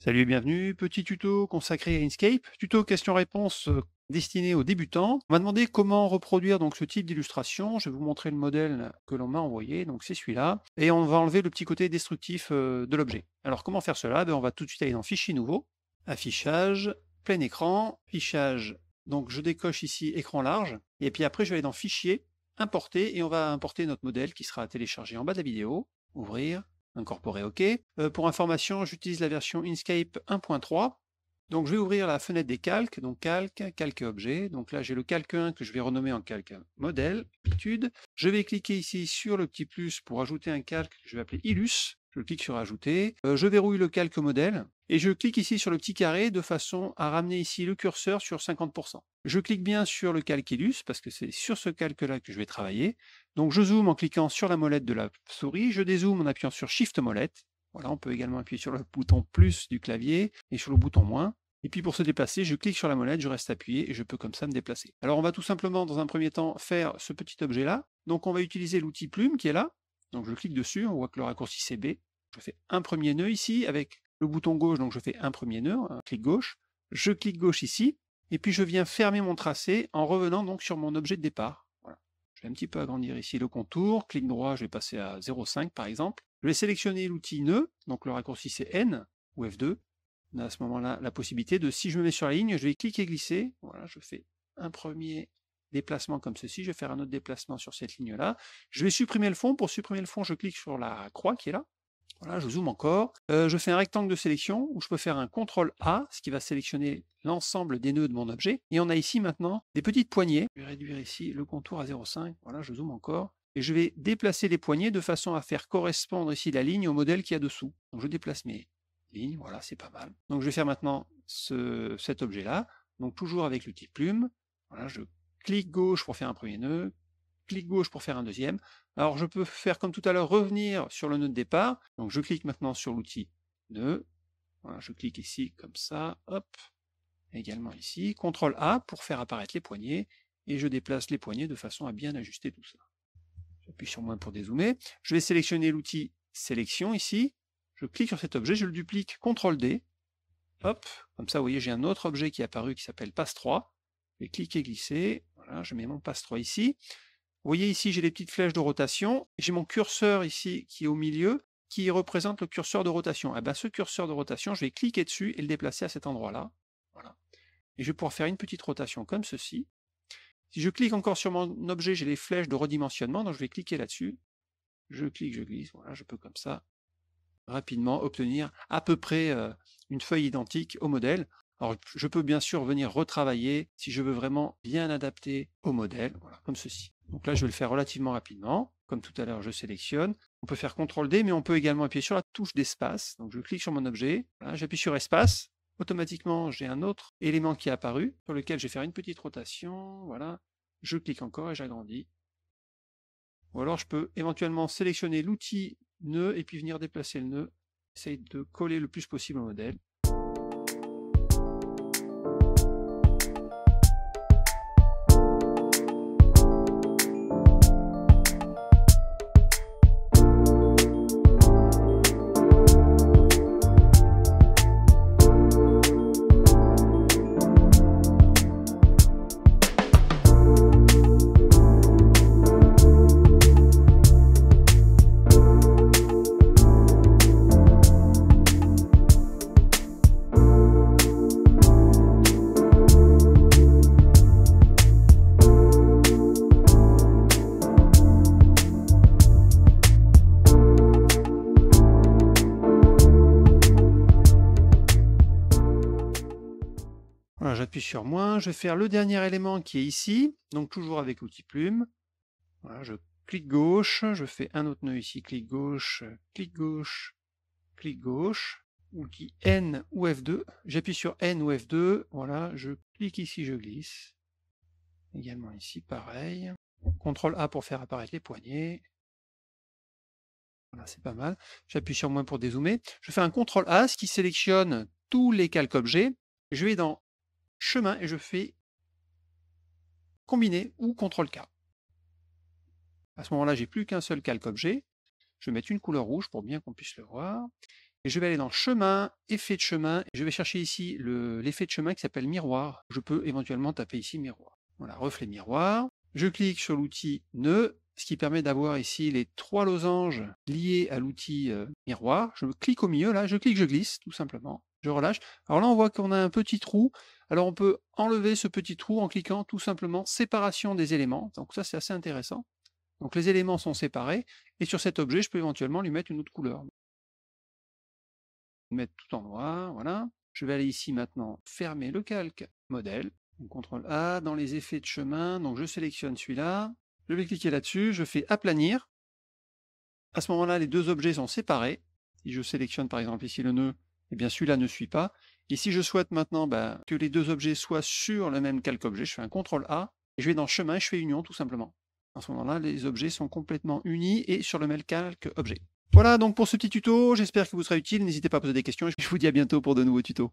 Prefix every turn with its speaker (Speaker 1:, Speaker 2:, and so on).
Speaker 1: Salut et bienvenue, petit tuto consacré à Inkscape, tuto question-réponse euh, destiné aux débutants. On m'a demandé comment reproduire donc ce type d'illustration, je vais vous montrer le modèle que l'on m'a envoyé, donc c'est celui-là, et on va enlever le petit côté destructif euh, de l'objet. Alors comment faire cela ben, On va tout de suite aller dans Fichier nouveau, Affichage, plein écran, Fichage, donc je décoche ici écran large, et puis après je vais aller dans Fichier, Importer, et on va importer notre modèle qui sera téléchargé en bas de la vidéo, Ouvrir, Incorporer, OK. Euh, pour information, j'utilise la version Inkscape 1.3. Donc je vais ouvrir la fenêtre des calques, donc calque, calque objet. Donc là j'ai le calque 1 que je vais renommer en calque modèle, habitude Je vais cliquer ici sur le petit plus pour ajouter un calque que je vais appeler Illus. Je clique sur ajouter. Euh, je verrouille le calque modèle et je clique ici sur le petit carré de façon à ramener ici le curseur sur 50%. Je clique bien sur le calculus parce que c'est sur ce calque-là que je vais travailler. Donc je zoome en cliquant sur la molette de la souris, je dézoome en appuyant sur Shift molette. Voilà, on peut également appuyer sur le bouton plus du clavier et sur le bouton moins. Et puis pour se déplacer, je clique sur la molette, je reste appuyé et je peux comme ça me déplacer. Alors on va tout simplement dans un premier temps faire ce petit objet-là. Donc on va utiliser l'outil plume qui est là. Donc je clique dessus, on voit que le raccourci c'est B. Je fais un premier nœud ici avec le bouton gauche, donc je fais un premier nœud, un clic gauche, je clique gauche ici, et puis je viens fermer mon tracé en revenant donc sur mon objet de départ. Je vais un petit peu agrandir ici le contour, clic droit, je vais passer à 0,5 par exemple. Je vais sélectionner l'outil nœud, donc le raccourci c'est N ou F2. On a à ce moment-là la possibilité de, si je me mets sur la ligne, je vais cliquer et glisser. Voilà, je fais un premier déplacement comme ceci, je vais faire un autre déplacement sur cette ligne-là. Je vais supprimer le fond. Pour supprimer le fond, je clique sur la croix qui est là. Voilà, je zoome encore. Euh, je fais un rectangle de sélection où je peux faire un CTRL A, ce qui va sélectionner l'ensemble des nœuds de mon objet. Et on a ici maintenant des petites poignées. Je vais réduire ici le contour à 0,5. Voilà, je zoome encore. Et je vais déplacer les poignées de façon à faire correspondre ici la ligne au modèle qui y a dessous. je déplace mes lignes, voilà, c'est pas mal. Donc je vais faire maintenant cet objet-là. Donc toujours avec l'outil plume. je clique gauche pour faire un premier nœud, Clique gauche pour faire un deuxième. Alors je peux faire comme tout à l'heure, revenir sur le nœud de départ. Donc je clique maintenant sur l'outil nœud. je clique ici comme ça, hop, également ici. CTRL A pour faire apparaître les poignées. Et je déplace les poignées de façon à bien ajuster tout ça. J'appuie sur moins pour dézoomer. Je vais sélectionner l'outil sélection ici. Je clique sur cet objet, je le duplique, CTRL D. Hop, comme ça, vous voyez, j'ai un autre objet qui est apparu qui s'appelle passe 3. Je vais cliquer, glisser. je mets mon passe 3 ici. Vous voyez ici, j'ai les petites flèches de rotation. J'ai mon curseur ici qui est au milieu, qui représente le curseur de rotation. Et eh ben, ce curseur de rotation, je vais cliquer dessus et le déplacer à cet endroit-là. Et je vais pouvoir faire une petite rotation comme ceci. Si je clique encore sur mon objet, j'ai les flèches de redimensionnement, donc je vais cliquer là-dessus. Je clique, je glisse, voilà, je peux comme ça rapidement obtenir à peu près euh, une feuille identique au modèle. Alors, je peux bien sûr venir retravailler si je veux vraiment bien adapter au modèle, comme ceci. Donc là, je vais le faire relativement rapidement. Comme tout à l'heure, je sélectionne. On peut faire CTRL D, mais on peut également appuyer sur la touche d'espace. Donc je clique sur mon objet, j'appuie sur espace. Automatiquement, j'ai un autre élément qui est apparu, sur lequel je vais faire une petite rotation. Voilà, je clique encore et j'agrandis. Ou alors je peux éventuellement sélectionner l'outil nœud et puis venir déplacer le nœud. Essaye de coller le plus possible au modèle. j'appuie sur moins, je vais faire le dernier élément qui est ici, donc toujours avec outil plume. je clique gauche, je fais un autre nœud ici, clic gauche, clic gauche, clic gauche, outil N ou F2, j'appuie sur N ou F2, voilà, je clique ici, je glisse. Également ici, pareil. CTRL A pour faire apparaître les poignées. Voilà, c'est pas mal. J'appuie sur moins pour dézoomer. Je fais un CTRL A, ce qui sélectionne tous les calques objets. Je vais dans chemin et je fais Combiner ou contrôle K. À ce moment-là, j'ai plus qu'un seul calque objet. Je vais mettre une couleur rouge pour bien qu'on puisse le voir. Et je vais aller dans chemin, effet de chemin, et je vais chercher ici l'effet de chemin qui s'appelle miroir. Je peux éventuellement taper ici miroir. Voilà, reflet miroir. Je clique sur l'outil nœud, ce qui permet d'avoir ici les trois losanges liés à l'outil euh, miroir. Je clique au milieu, là, je clique, je glisse, tout simplement je relâche. Alors là, on voit qu'on a un petit trou. Alors on peut enlever ce petit trou en cliquant tout simplement séparation des éléments. Donc ça, c'est assez intéressant. Donc les éléments sont séparés. Et sur cet objet, je peux éventuellement lui mettre une autre couleur. Mettre tout en noir, voilà. Je vais aller ici maintenant fermer le calque modèle. CTRL A dans les effets de chemin. Donc je sélectionne celui-là. Je vais cliquer là-dessus. Je fais aplanir. À ce moment-là, les deux objets sont séparés. Si je sélectionne par exemple ici le nœud, et eh bien celui-là ne suit pas. Et si je souhaite maintenant ben, que les deux objets soient sur le même calque objet, je fais un CTRL A, et je vais dans chemin, et je fais union tout simplement. À ce moment-là, les objets sont complètement unis et sur le même calque objet. Voilà donc pour ce petit tuto, j'espère que vous sera utile, n'hésitez pas à poser des questions, et je vous dis à bientôt pour de nouveaux tutos.